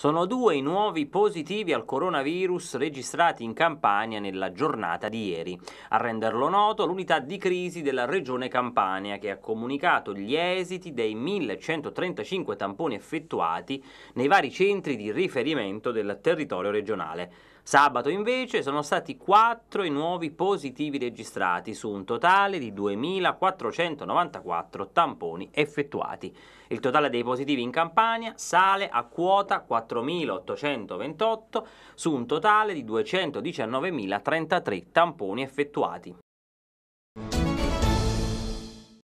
Sono due i nuovi positivi al coronavirus registrati in Campania nella giornata di ieri. A renderlo noto l'unità di crisi della regione Campania che ha comunicato gli esiti dei 1135 tamponi effettuati nei vari centri di riferimento del territorio regionale. Sabato invece sono stati quattro i nuovi positivi registrati su un totale di 2.494 tamponi effettuati. Il totale dei positivi in Campania sale a quota 4.000. 4.828 su un totale di 219.033 tamponi effettuati.